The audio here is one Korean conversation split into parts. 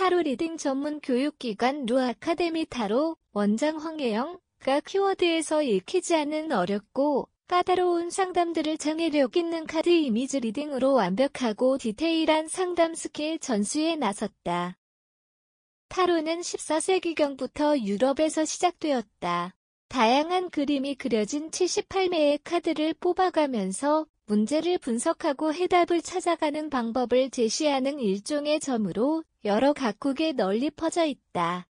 타로 리딩 전문 교육기관 루아카데미 타로 원장 황혜영가 키워드에서 읽히지 않은 어렵고 까다로운 상담들을 정해력 있는 카드 이미지 리딩으로 완벽하고 디테일한 상담 스킬 전수에 나섰다. 타로는 14세기경부터 유럽에서 시작되었다. 다양한 그림이 그려진 78매의 카드를 뽑아가면서 문제를 분석하고 해답을 찾아가는 방법을 제시하는 일종의 점으로 여러 각국에 널리 퍼져 있다.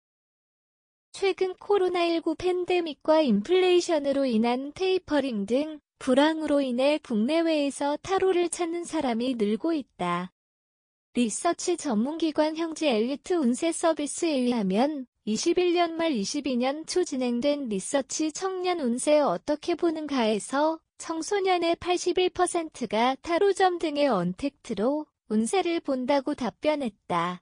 최근 코로나19 팬데믹과 인플레이션으로 인한 테이퍼링 등 불황으로 인해 국내외에서 타로를 찾는 사람이 늘고 있다. 리서치 전문기관 형제 엘리트 운세 서비스에 의하면 2 1년말 22년 초 진행된 리서치 청년 운세 어떻게 보는가에서 청소년의 81%가 타로점 등의 언택트로 운세를 본다고 답변했다.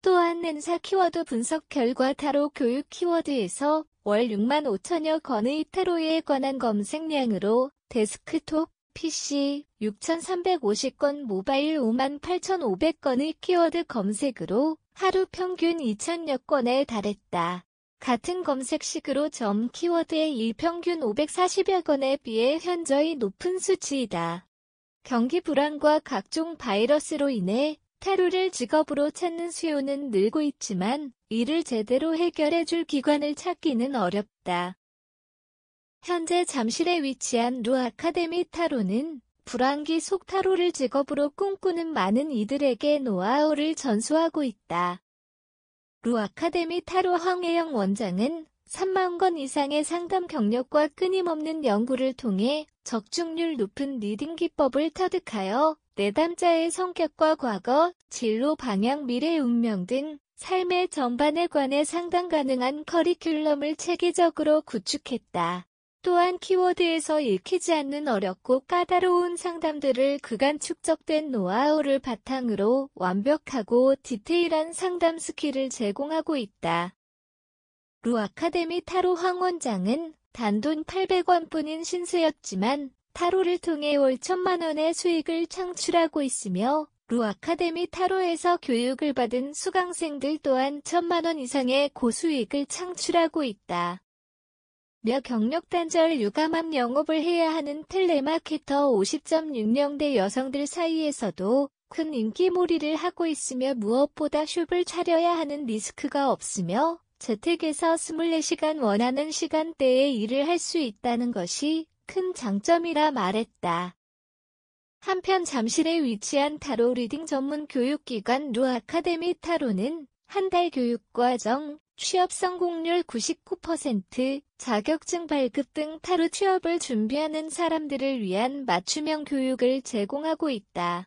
또한 은사 키워드 분석 결과 타로 교육 키워드에서 월 6만 5천여 건의 타로에 관한 검색량으로 데스크톱, PC 6,350건 모바일 5만 8,500건의 키워드 검색으로 하루 평균 2천여 건에 달했다. 같은 검색식으로 점 키워드의 일평균 540여 건에 비해 현저히 높은 수치이다. 경기 불안과 각종 바이러스로 인해 테러를 직업으로 찾는 수요는 늘고 있지만 이를 제대로 해결해줄 기관을 찾기는 어렵다. 현재 잠실에 위치한 루 아카데미 타로는 불안기속 타로를 직업으로 꿈꾸는 많은 이들에게 노하우를 전수하고 있다. 루 아카데미 타로 황혜영 원장은 3만 건 이상의 상담 경력과 끊임없는 연구를 통해 적중률 높은 리딩 기법을 터득하여 내담자의 성격과 과거, 진로 방향, 미래 운명 등 삶의 전반에 관해 상담 가능한 커리큘럼을 체계적으로 구축했다. 또한 키워드에서 읽히지 않는 어렵고 까다로운 상담들을 그간 축적된 노하우를 바탕으로 완벽하고 디테일한 상담 스킬을 제공하고 있다. 루 아카데미 타로 황 원장은 단돈 800원뿐인 신세였지만 타로를 통해 월 천만 원의 수익을 창출하고 있으며 루 아카데미 타로에서 교육을 받은 수강생들 또한 천만 원 이상의 고수익을 창출하고 있다. 며 경력 단절 유감함 영업을 해야 하는 텔레마케터 50.60대 여성들 사이에서도 큰 인기몰이를 하고 있으며 무엇보다 숍을 차려야 하는 리스크가 없으며 재택에서 24시간 원하는 시간대에 일을 할 수 있다는 것이 큰 장점이라 말했다. 한편 잠실에 위치한 타로 리딩 전문 교육기관 루 아카데미 타로는 한 달 교육과정 취업 성공률 99%, 자격증 발급 등 타로 취업을 준비하는 사람들을 위한 맞춤형 교육을 제공하고 있다.